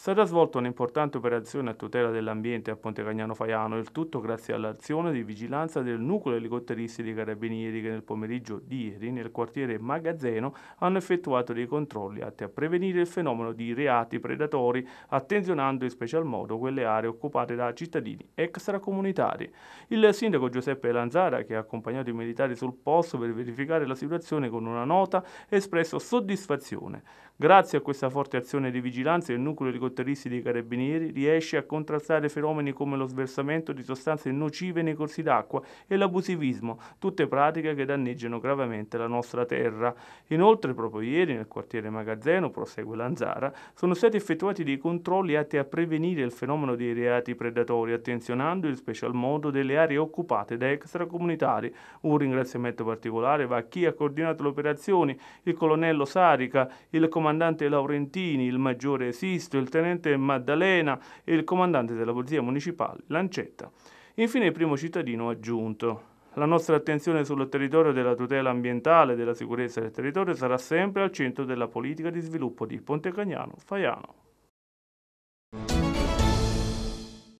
È stata svolta un'importante operazione a tutela dell'ambiente a Ponte Cagnano Faiano, il tutto grazie all'azione di vigilanza del nucleo elicotteristi dei Carabinieri che nel pomeriggio di ieri nel quartiere Magazzeno hanno effettuato dei controlli atti a prevenire il fenomeno di reati predatori, attenzionando in special modo quelle aree occupate da cittadini extracomunitari. Il sindaco Giuseppe Lanzara, che ha accompagnato i militari sul posto per verificare la situazione con una nota, ha espresso soddisfazione. Grazie a questa forte azione di vigilanza il nucleo ricotteristi dei carabinieri riesce a contrastare fenomeni come lo sversamento di sostanze nocive nei corsi d'acqua e l'abusivismo, tutte pratiche che danneggiano gravemente la nostra terra. Inoltre proprio ieri nel quartiere Magazzeno, prosegue Lanzara, sono stati effettuati dei controlli atti a prevenire il fenomeno dei reati predatori, attenzionando in special modo delle aree occupate da extracomunitari. Un ringraziamento particolare va a chi ha coordinato le operazioni, il colonnello Sarica, il comandante comandante Laurentini, il maggiore Sisto, il tenente Maddalena e il comandante della Polizia Municipale Lancetta. Infine il primo cittadino aggiunto. La nostra attenzione sul territorio della tutela ambientale e della sicurezza del territorio sarà sempre al centro della politica di sviluppo di Pontecagnano Faiano.